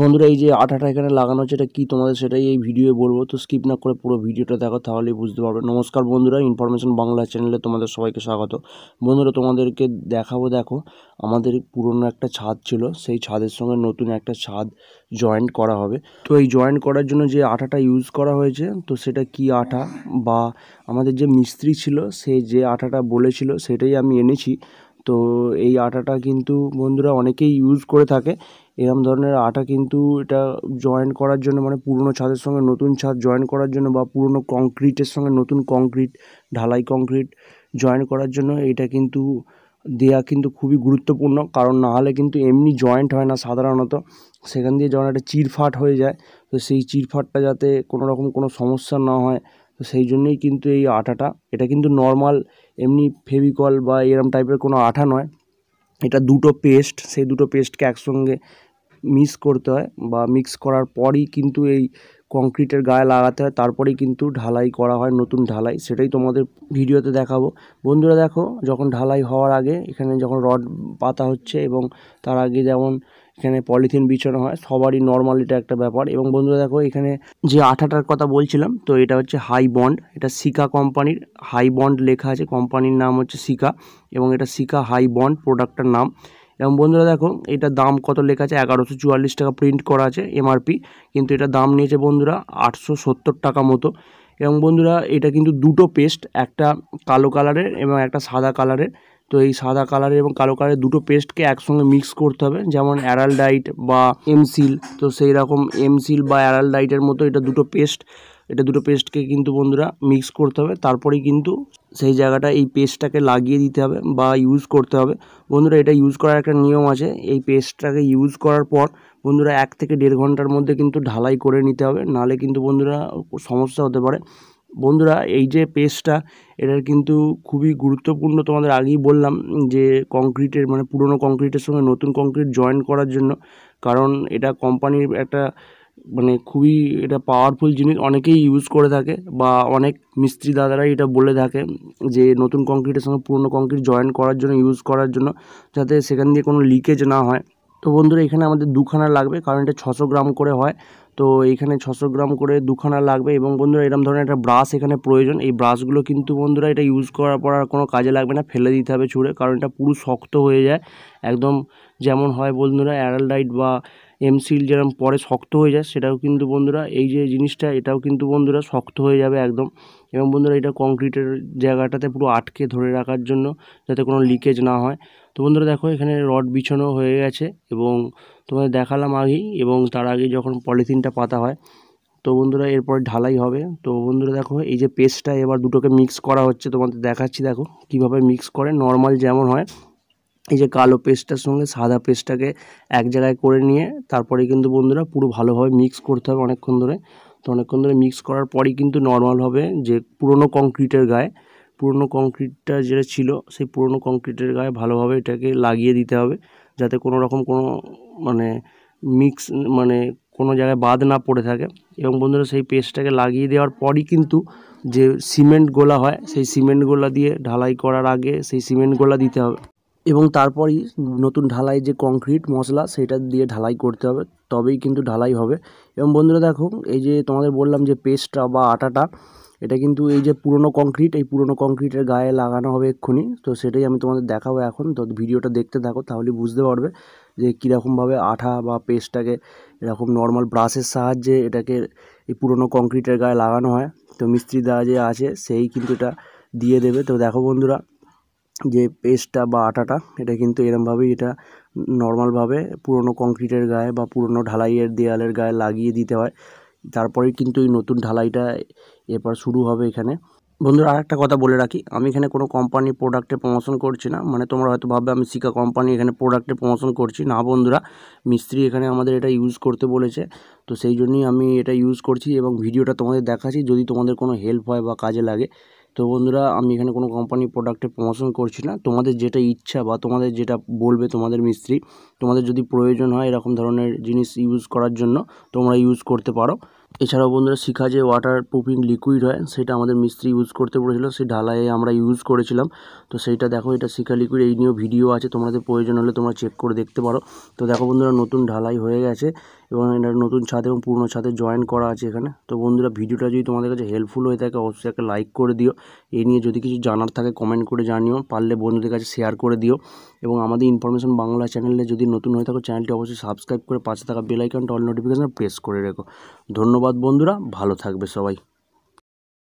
বন্ধুরা এই যে আঠাটা এখানে লাগানো হচ্ছে এটা কী তোমাদের সেটাই এই ভিডিও বলবো তো স্কিপ না করে পুরো ভিডিওটা দেখো তাহলেই বুঝতে পারবে নমস্কার বন্ধুরা ইনফরমেশন বাংলা চ্যানেলে তোমাদের সবাইকে স্বাগত বন্ধুরা তোমাদেরকে দেখাবো দেখো আমাদের পুরনো একটা ছাদ ছিল সেই ছাদের সঙ্গে নতুন একটা ছাদ জয়েন্ট করা হবে তো এই জয়েন্ট করার জন্য যে আঠাটা ইউজ করা হয়েছে তো সেটা কি আঠা বা আমাদের যে মিস্ত্রি ছিল সে যে আঠাটা বলেছিল সেটাই আমি এনেছি তো এই আটাটা কিন্তু বন্ধুরা অনেকেই ইউজ করে থাকে এরম ধরনের আটা কিন্তু এটা জয়েন করার জন্য মানে পুরনো ছাদের সঙ্গে নতুন ছাদ জয়েন করার জন্য বা পুরনো কংক্রিটের সঙ্গে নতুন কংক্রিট ঢালাই কংক্রিট জয়েন করার জন্য এটা কিন্তু দেয়া কিন্তু খুবই গুরুত্বপূর্ণ কারণ না হলে কিন্তু এমনি জয়েন্ট হয় না সাধারণত সেখান দিয়ে যখন একটা চিরফাট হয়ে যায় তো সেই চিরফাটটা যাতে কোনো রকম কোনো সমস্যা না হয় তো সেই জন্যেই কিন্তু এই আটাটা এটা কিন্তু নর্মাল এমনি ফেভিকল বা এরম টাইপের কোনো আঠা নয় এটা দুটো পেস্ট সেই দুটো পেস্টকে একসঙ্গে মিক্স করতে হয় বা মিক্স করার পরই কিন্তু এই কংক্রিটের গায়ে লাগাতে হয় তারপরেই কিন্তু ঢালাই করা হয় নতুন ঢালাই সেটাই তোমাদের ভিডিওতে দেখাবো বন্ধুরা দেখো যখন ঢালাই হওয়ার আগে এখানে যখন রড পাতা হচ্ছে এবং তার আগে যেমন এখানে পলিথিন বিছানো হয় সবারই এটা একটা ব্যাপার এবং বন্ধুরা দেখো এখানে যে আঠাটার কথা বলছিলাম তো এটা হচ্ছে হাই বন্ড এটা সিকা কোম্পানির হাই বন্ড লেখা আছে কোম্পানির নাম হচ্ছে সিকা এবং এটা সিকা হাই বন্ড প্রোডাক্টটার নাম এবং বন্ধুরা দেখো এটা দাম কত লেখা আছে এগারোশো চুয়াল্লিশ টাকা প্রিন্ট করা আছে এমআরপি কিন্তু এটা দাম নিয়েছে বন্ধুরা আটশো সত্তর টাকা মতো এবং বন্ধুরা এটা কিন্তু দুটো পেস্ট একটা কালো কালারের এবং একটা সাদা কালারের তো এই সাদা কালারের এবং কালো কালারের দুটো পেস্টকে একসঙ্গে মিক্স করতে হবে যেমন অ্যারালডাইট বা এমসিল তো সেই রকম এমসিল বা অ্যারালডাইটের মতো এটা দুটো পেস্ট এটা দুটো পেস্টকে কিন্তু বন্ধুরা মিক্স করতে হবে তারপরেই কিন্তু সেই জায়গাটা এই পেস্টটাকে লাগিয়ে দিতে হবে বা ইউজ করতে হবে বন্ধুরা এটা ইউজ করার একটা নিয়ম আছে এই পেস্টটাকে ইউজ করার পর বন্ধুরা এক থেকে দেড় ঘন্টার মধ্যে কিন্তু ঢালাই করে নিতে হবে নালে কিন্তু বন্ধুরা সমস্যা হতে পারে বন্ধুরা এই যে পেস্টটা এটার কিন্তু খুবই গুরুত্বপূর্ণ তোমাদের আগেই বললাম যে কংক্রিটের মানে পুরনো কংক্রিটের সঙ্গে নতুন কংক্রিট জয়েন করার জন্য কারণ এটা কোম্পানির একটা মানে খুবই এটা পাওয়ারফুল জিনিস অনেকেই ইউজ করে থাকে বা অনেক মিস্ত্রি দাদারাই এটা বলে থাকে যে নতুন কংক্রিটের সঙ্গে পুরনো কংক্রিট জয়েন করার জন্য ইউজ করার জন্য যাতে সেখান দিয়ে কোনো লিকেজ না হয় তো বন্ধুরা এখানে আমাদের দুখানা লাগবে কারণ এটা ছশো গ্রাম করে হয় তো এখানে ছশো গ্রাম করে দুখানা লাগবে এবং বন্ধুরা এরকম ধরনের একটা ব্রাশ এখানে প্রয়োজন এই ব্রাশগুলো কিন্তু বন্ধুরা এটা ইউজ করার পর আর কোনো কাজে লাগবে না ফেলে দিতে হবে ছুঁড়ে কারণ এটা পুরো শক্ত হয়ে যায় একদম যেমন হয় বন্ধুরা অ্যারালডাইট বা এমসিল যেরকম পরে শক্ত হয়ে যায় সেটাও কিন্তু বন্ধুরা এই যে জিনিসটা এটাও কিন্তু বন্ধুরা শক্ত হয়ে যাবে একদম এবং বন্ধুরা এটা কংক্রিটের জায়গাটাতে পুরো আটকে ধরে রাখার জন্য যাতে কোনো লিকেজ না হয় তো বন্ধুরা দেখো এখানে রড বিছানো হয়ে গেছে এবং তোমাদের দেখালাম আগেই এবং তার আগে যখন পলিথিনটা পাতা হয় তো বন্ধুরা এরপরে ঢালাই হবে তো বন্ধুরা দেখো এই যে পেস্টটা এবার দুটোকে মিক্স করা হচ্ছে তোমাদের দেখাচ্ছি দেখো কিভাবে মিক্স করে নর্মাল যেমন হয় এই যে কালো পেস্টটার সঙ্গে সাদা পেস্টটাকে এক জায়গায় করে নিয়ে তারপরে কিন্তু বন্ধুরা পুরো ভালোভাবে মিক্স করতে হবে অনেকক্ষণ ধরে তো অনেকক্ষণ ধরে মিক্স করার পরই কিন্তু নর্মাল হবে যে পুরনো কংক্রিটের গায়ে পুরনো কংক্রিটটা যেটা ছিল সেই পুরনো কংক্রিটের গায়ে ভালোভাবে এটাকে লাগিয়ে দিতে হবে যাতে কোনো রকম কোনো মানে মিক্স মানে কোনো জায়গায় বাদ না পড়ে থাকে এবং বন্ধুরা সেই পেস্টটাকে লাগিয়ে দেওয়ার পরই কিন্তু যে সিমেন্ট গোলা হয় সেই সিমেন্ট গোলা দিয়ে ঢালাই করার আগে সেই সিমেন্ট গোলা দিতে হবে এবং তারপরই নতুন ঢালাই যে কংক্রিট মশলা সেটা দিয়ে ঢালাই করতে হবে তবেই কিন্তু ঢালাই হবে এবং বন্ধুরা দেখো এই যে তোমাদের বললাম যে পেস্টটা বা আটাটা এটা কিন্তু এই যে পুরনো কংক্রিট এই পুরনো কংক্রিটের গায়ে লাগানো হবে এক্ষুনি তো সেটাই আমি তোমাদের দেখাবো এখন তো ভিডিওটা দেখতে থাকো তাহলে বুঝতে পারবে যে কীরকমভাবে আঠা বা পেস্টটাকে এরকম নর্মাল ব্রাশের সাহায্যে এটাকে এই পুরনো কংক্রিটের গায়ে লাগানো হয় তো মিস্ত্রি দা যে আছে সেই কিন্তু এটা দিয়ে দেবে তো দেখো বন্ধুরা যে পেস্টটা বা আটাটা এটা কিন্তু এরমভাবেই এটা নর্মালভাবে পুরনো কংক্রিটের গায়ে বা পুরনো ঢালাইয়ের দেয়ালের গায়ে লাগিয়ে দিতে হয় তারপরেই কিন্তু এই নতুন ঢালাইটা এরপর শুরু হবে এখানে বন্ধুরা আর একটা কথা বলে রাখি আমি এখানে কোনো কোম্পানির প্রোডাক্টে প্রমোশন করছি না মানে তোমরা হয়তো ভাববে আমি শিকা কোম্পানি এখানে প্রোডাক্টে প্রমোশন করছি না বন্ধুরা মিস্ত্রি এখানে আমাদের এটা ইউজ করতে বলেছে তো সেই জন্যই আমি এটা ইউজ করছি এবং ভিডিওটা তোমাদের দেখাচ্ছি যদি তোমাদের কোনো হেল্প হয় বা কাজে লাগে তো বন্ধুরা আমি এখানে কোনো কোম্পানির প্রোডাক্টের প্রমোশন করছি না তোমাদের যেটা ইচ্ছা বা তোমাদের যেটা বলবে তোমাদের মিস্ত্রি তোমাদের যদি প্রয়োজন হয় এরকম ধরনের জিনিস ইউজ করার জন্য তোমরা ইউজ করতে পারো এছাড়াও বন্ধুরা শিখা যে ওয়াটার প্রুফিং লিকুইড হয় সেটা আমাদের মিস্ত্রি ইউজ করতে পড়েছিল সেই ঢালাইয়ে আমরা ইউজ করেছিলাম তো সেইটা দেখো এটা শিখা লিকুইড এই নিয়েও ভিডিও আছে তোমাদের প্রয়োজন হলে তোমরা চেক করে দেখতে পারো তো দেখো বন্ধুরা নতুন ঢালাই হয়ে গেছে এবং এটা নতুন ছাদ এবং পুরনো ছাদে জয়েন করা আছে এখানে তো বন্ধুরা ভিডিওটা যদি তোমাদের কাছে হেল্পফুল হয়ে থাকে অবশ্যই একটা লাইক করে দিও এই নিয়ে যদি কিছু জানার থাকে কমেন্ট করে জানিও পারলে বন্ধুদের কাছে শেয়ার করে দিও এবং আমাদের ইনফরমেশন বাংলা চ্যানেলে যদি নতুন হয়ে থাকো চ্যানেলটি অবশ্যই সাবস্ক্রাইব করে পাশে থাকা বেলাইকনটা অল নোটিফিকেশান প্রেস করে রেখো ধন্যবাদ বন্ধুরা ভালো থাকবে সবাই